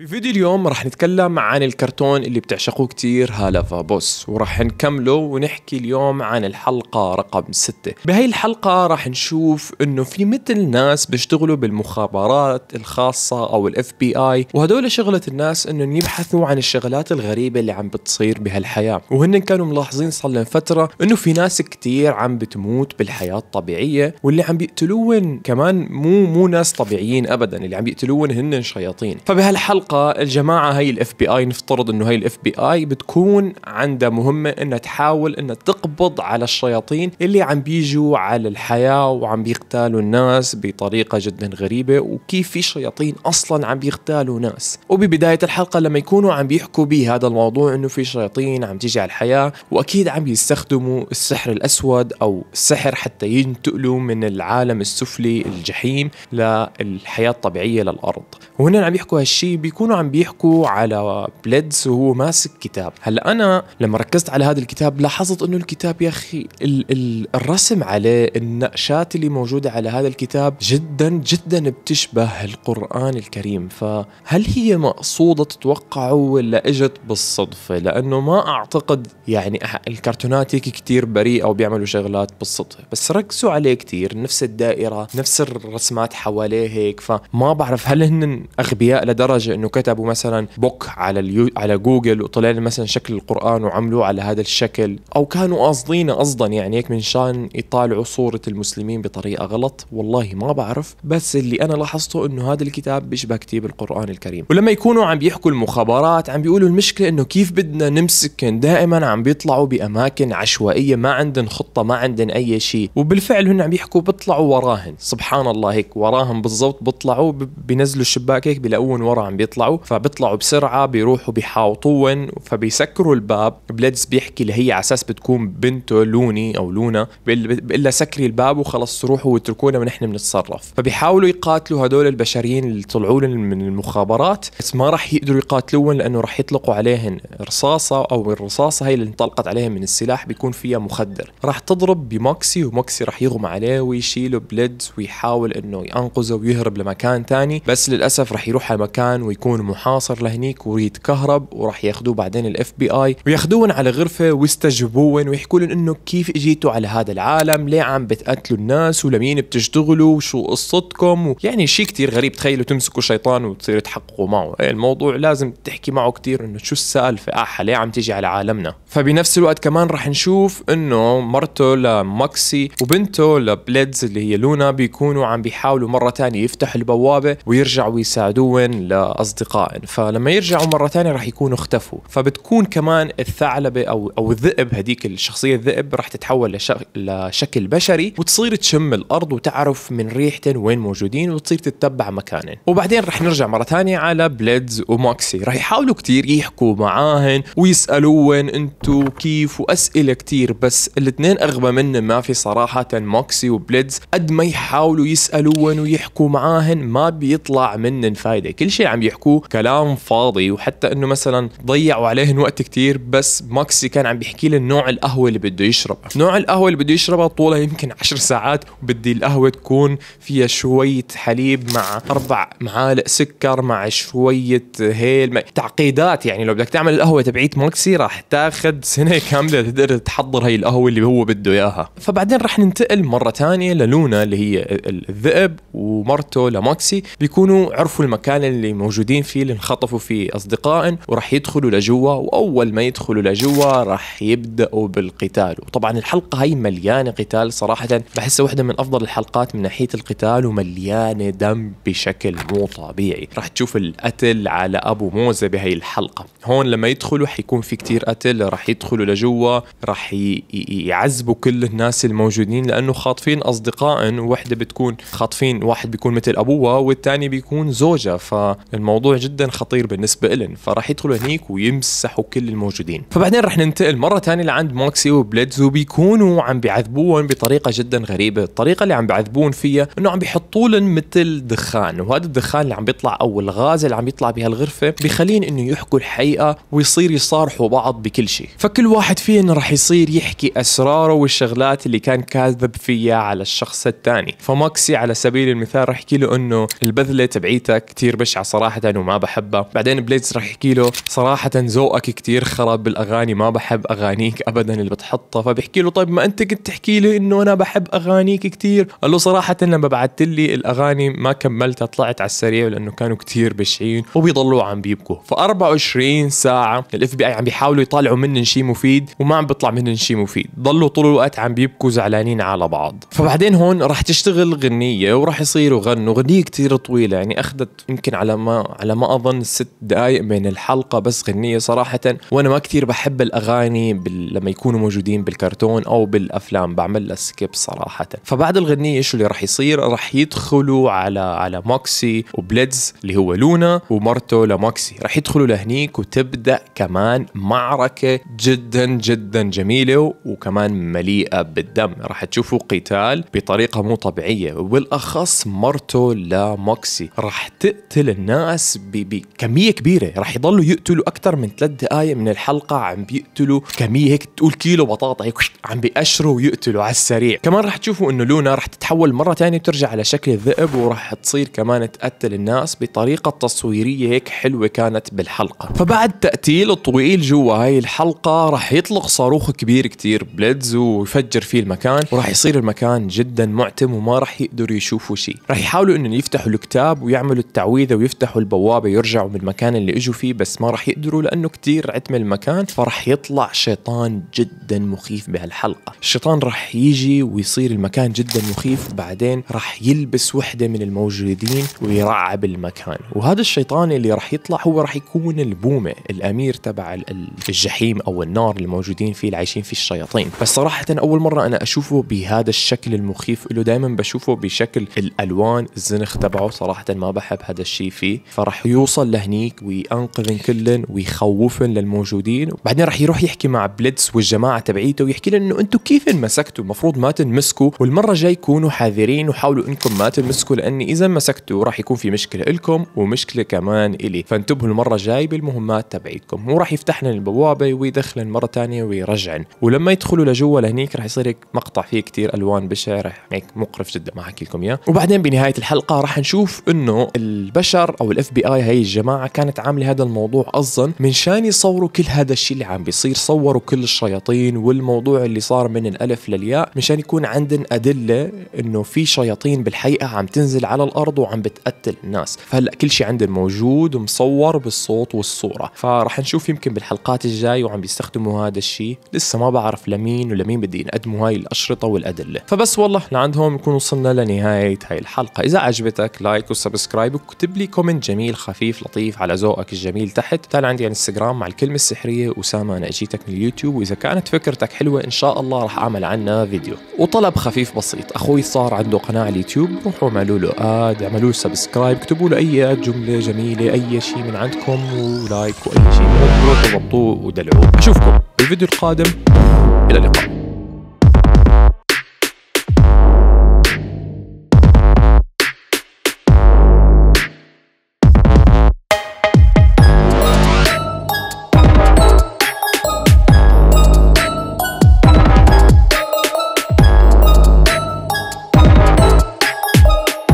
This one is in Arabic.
بفيديو اليوم رح نتكلم عن الكرتون اللي بتعشقوه كتير هالافا فابوس ورح نكمله ونحكي اليوم عن الحلقة رقم ستة بهي الحلقة رح نشوف انه في مثل ناس بيشتغلوا بالمخابرات الخاصة او الاف بي اي وهدول شغلة الناس انهم يبحثوا عن الشغلات الغريبة اللي عم بتصير بهالحياة وهن كانوا ملاحظين صار لهم فترة انه في ناس كتير عم بتموت بالحياة الطبيعية واللي عم بيقتلون كمان مو مو ناس طبيعيين ابدا اللي عم بيقتلون هن شياطين فبهالحلقة الحلقه الجماعه هي الاف بي اي نفترض انه هي الاف بي اي بتكون عندها مهمه انها تحاول انها تقبض على الشياطين اللي عم بيجوا على الحياه وعم بيقتالوا الناس بطريقه جدا غريبه وكيف في شياطين اصلا عم بيغتالوا ناس وببدايه الحلقه لما يكونوا عم بيحكوا بهذا هذا الموضوع انه في شياطين عم تيجي على الحياه واكيد عم يستخدموا السحر الاسود او السحر حتى ينتقلوا من العالم السفلي الجحيم للحياه الطبيعيه للارض وهنا عم يحكوا هالشيء بيكون بيكونوا عم بيحكوا على بليدز وهو ماسك كتاب هلا انا لما ركزت على هذا الكتاب لاحظت انه الكتاب يا اخي ال ال الرسم عليه النقشات اللي موجوده على هذا الكتاب جدا جدا بتشبه القران الكريم فهل هي مقصوده تتوقعوا ولا اجت بالصدفه لانه ما اعتقد يعني الكرتونات هيك كثير بريئه وبيعملوا شغلات بالصدفه بس ركزوا عليه كثير نفس الدائره نفس الرسمات حواليه هيك فما بعرف هل هن اغبياء لدرجه انه كتبوا مثلا بوك على اليو على جوجل وطلع لنا مثلا شكل القران وعملوه على هذا الشكل او كانوا قاصدين قصدا يعني هيك من شان يطالعوا صوره المسلمين بطريقه غلط والله ما بعرف بس اللي انا لاحظته انه هذا الكتاب بيشبه كتيب القران الكريم ولما يكونوا عم بيحكوا المخابرات عم بيقولوا المشكله انه كيف بدنا نمسكن دائما عم بيطلعوا باماكن عشوائيه ما عندن خطه ما عندن اي شيء وبالفعل هن عم يحكوا بيطلعوا وراهن سبحان الله هيك وراهم بالضبط بيطلعوا بينزلوا الشباك هيك بيلاقوهم ورا عم بيطلعوا يطلعوا فبيطلعوا بسرعه بيروحوا بيحاوطون فبيسكروا الباب بليدز بيحكي اللي هي على اساس بتكون بنته لوني او لونا بيقول لها سكري الباب وخلص روحوا واتركونا ونحن بنتصرف فبيحاولوا يقاتلوا هدول البشريين اللي طلعوا لهم من المخابرات بس ما راح يقدروا يقاتلوهم لانه راح يطلقوا عليهم رصاصه او الرصاصه هي اللي انطلقت عليهم من السلاح بيكون فيها مخدر راح تضرب بموكسي وموكسي راح يغمى عليه ويشيله بليدز ويحاول انه ينقذه ويهرب لمكان ثاني بس للاسف راح يروح على مكان وي يكون محاصر لهنيك ويتكهرب وراح ياخذوه بعدين الاف بي اي وياخذوهن على غرفه ويستجوبوهم ويحكوا لهم انه كيف اجيتوا على هذا العالم ليه عم بتقتلوا الناس ولمين بتشتغلوا وشو قصتكم يعني شيء كثير غريب تخيلوا تمسكوا شيطان وتصيروا تحققوا معه إيه، الموضوع لازم تحكي معه كثير انه شو السالفه احا آه، ليه عم تيجي على عالمنا فبنفس الوقت كمان راح نشوف انه مرته لماكسي وبنته لبليدز اللي هي لونا بيكونوا عم بيحاولوا مره ثانيه يفتحوا البوابه ويرجعوا يساعدوهم لأصدقائهم أصدقاء فلما يرجعوا مرة ثانية راح يكونوا اختفوا فبتكون كمان الثعلبة أو أو الذئب هذيك الشخصية الذئب راح تتحول لشكل بشري وتصير تشم الأرض وتعرف من ريحتين وين موجودين وتصير تتبع مكانهم وبعدين راح نرجع مرة ثانية على بليدز وموكسي راح يحاولوا كتير يحكوا معاهن ويسألوهن انتو كيف وأسئلة كتير بس الاثنين أغبى منهم ما في صراحة موكسي وبليدز قد ما يحاولوا يسألوهن ويحكوا معاهن ما بيطلع منن فايدة كل شيء عم يحكوا بيحكوا كلام فاضي وحتى انه مثلا ضيعوا عليهم وقت كتير بس ماكسي كان عم بيحكي لي نوع القهوه اللي بده يشربها نوع القهوه اللي بده يشربها طولها يمكن 10 ساعات وبدي القهوه تكون فيها شويه حليب مع اربع معالق سكر مع شويه هيل تعقيدات يعني لو بدك تعمل القهوه تبعيت ماكسي راح تاخذ سنه كامله تقدر تحضر هي القهوه اللي هو بده اياها فبعدين راح ننتقل مره ثانيه للونا اللي هي الذئب ومرته لماكسي بيكونوا عرفوا المكان اللي موجودين موجودين فيه اللي انخطفوا فيه أصدقائن وراح يدخلوا لجوا وأول ما يدخلوا لجوا راح يبدأوا بالقتال وطبعا الحلقة هي مليانة قتال صراحة بحسها واحدة من أفضل الحلقات من ناحية القتال ومليانة دم بشكل مو طبيعي راح تشوف القتل على أبو موزة بهي الحلقة هون لما يدخلوا حيكون في كتير قتل راح يدخلوا لجوا راح يعذبوا كل الناس الموجودين لأنه خاطفين أصدقائن وحدة بتكون خاطفين واحد بيكون مثل أبوها والثاني بيكون زوجها فالموضوع الموضوع جدا خطير بالنسبه إلن فراح يدخلوا هنيك ويمسحوا كل الموجودين فبعدين راح ننتقل مره ثانيه لعند موكسي وبليدز وبيكونوا عم بيعذبوهم بطريقه جدا غريبه الطريقه اللي عم بيعذبون فيها انه عم بيحطوا لهم مثل دخان وهذا الدخان اللي عم بيطلع او الغاز اللي عم بيطلع بهالغرفه بخلين انه يحكوا الحقيقه ويصير يصارحوا بعض بكل شيء فكل واحد فيهم راح يصير يحكي اسراره والشغلات اللي كان كاذب فيها على الشخص الثاني فماكسي على سبيل المثال راح يحكي له انه البذله تبعيتك كثير بشعه صراحه مثلا وما بحبها بعدين بليدز راح يحكي له صراحه ذوقك كتير خرب بالاغاني ما بحب اغانيك ابدا اللي بتحطها فبيحكي له طيب ما انت كنت تحكي لي انه انا بحب اغانيك كتير قال له صراحه لما بعثت لي الاغاني ما كملتها طلعت على السريع لانه كانوا كتير بشعين وبيضلوا عم بيبكوا ف 24 ساعه الاف بي اي عم بيحاولوا يطلعوا منن شيء مفيد وما عم بيطلع منن شيء مفيد ضلوا طول الوقت عم بيبكوا زعلانين على بعض فبعدين هون راح تشتغل غنيه وراح يصيروا غنوا غنيه كتير طويله يعني اخذت يمكن على ما على ما اظن ست دقائق من الحلقه بس غنيه صراحه وانا ما كثير بحب الاغاني بال... لما يكونوا موجودين بالكرتون او بالافلام بعمل لها سكيب صراحه فبعد الغنيه ايش اللي راح يصير راح يدخلوا على على ماكسي وبليدز اللي هو لونا ومرته لماكسي راح يدخلوا لهنيك وتبدا كمان معركه جدا جدا جميله وكمان مليئه بالدم راح تشوفوا قتال بطريقه مو طبيعيه وبالاخص مرته لماكسي راح تقتل الناس الناس بكميه كبيره رح يضلوا يقتلوا اكثر من ثلاث دقائق من الحلقه عم بيقتلوا كميه هيك تقول كيلو بطاطا هيك عم بيقشروا ويقتلوا على السريع كمان رح تشوفوا انه لونا رح تتحول مره ثانيه وترجع على شكل الذئب ورح تصير كمان تقتل الناس بطريقه تصويريه هيك حلوه كانت بالحلقه فبعد تقتيل الطويل جوا هاي الحلقه رح يطلق صاروخ كبير كتير بليدز ويفجر فيه المكان ورح يصير المكان جدا معتم وما رح يقدروا يشوفوا شيء رح يحاولوا انهم يفتحوا الكتاب ويعملوا التعويذه ويفتحوا البوابه يرجعوا من المكان اللي اجوا فيه بس ما راح يقدروا لانه كثير عتم المكان فراح يطلع شيطان جدا مخيف بهالحلقه الشيطان راح يجي ويصير المكان جدا مخيف بعدين راح يلبس وحده من الموجودين ويرعب المكان وهذا الشيطان اللي راح يطلع هو راح يكون البومه الامير تبع الجحيم او النار اللي موجودين فيه اللي عايشين فيه الشياطين بس صراحه اول مره انا اشوفه بهذا الشكل المخيف له دائما بشوفه بشكل الالوان الزنخ تبعه صراحه ما بحب هذا الشيء فيه ف فراح يوصل لهنيك وينقذن كلن ويخوفن للموجودين وبعدين راح يروح يحكي مع بليتس والجماعه تبعيته ويحكي لهم انه انتم كيف انمسكتوا المفروض ما تنمسكوا والمره الجاي كونوا حذرين وحاولوا انكم ما تنمسكوا لاني اذا مسكتوا راح يكون في مشكله لكم ومشكله كمان الي فانتبهوا المره الجاي بالمهمات تبعيتكم مو راح يفتح لنا البوابه ويدخلن مره ثانيه ويرجعن ولما يدخلوا لجوا لهنيك راح يصير هيك مقطع فيه كتير الوان بشع راح هيك مقرف جدا ما حكي لكم اياه وبعدين بنهايه الحلقه راح نشوف انه البشر او الاف بي اي هي الجماعه كانت عامله هذا الموضوع اصلا من شان يصوروا كل هذا الشيء اللي عم بيصير صوروا كل الشياطين والموضوع اللي صار من الالف للياء مشان يكون عندن ادله انه في شياطين بالحقيقه عم تنزل على الارض وعم بتقتل الناس فهلا كل شيء عندن موجود ومصور بالصوت والصوره فرح نشوف يمكن بالحلقات الجاي وعم بيستخدموا هذا الشيء لسه ما بعرف لمين ولمين بدي نقدموا هاي الاشرطه والادله فبس والله لعندهم نكون وصلنا لنهايه هاي الحلقه اذا عجبتك لايك وسبسكرايب وكتب لي كومنت جميل جميل خفيف لطيف على ذوقك الجميل تحت تعال عندي على انستغرام مع الكلمة السحرية أسامة أنا أجيتك من اليوتيوب وإذا كانت فكرتك حلوة إن شاء الله راح أعمل عنها فيديو وطلب خفيف بسيط أخوي صار عنده قناة على اليوتيوب روحوا اعملوا له آد اعملوا له سبسكرايب اكتبوا له أي جملة جميلة أي شيء من عندكم ولايك وأي شيء من ضبطوه ودلعوه أشوفكم بالفيديو القادم إلى اللقاء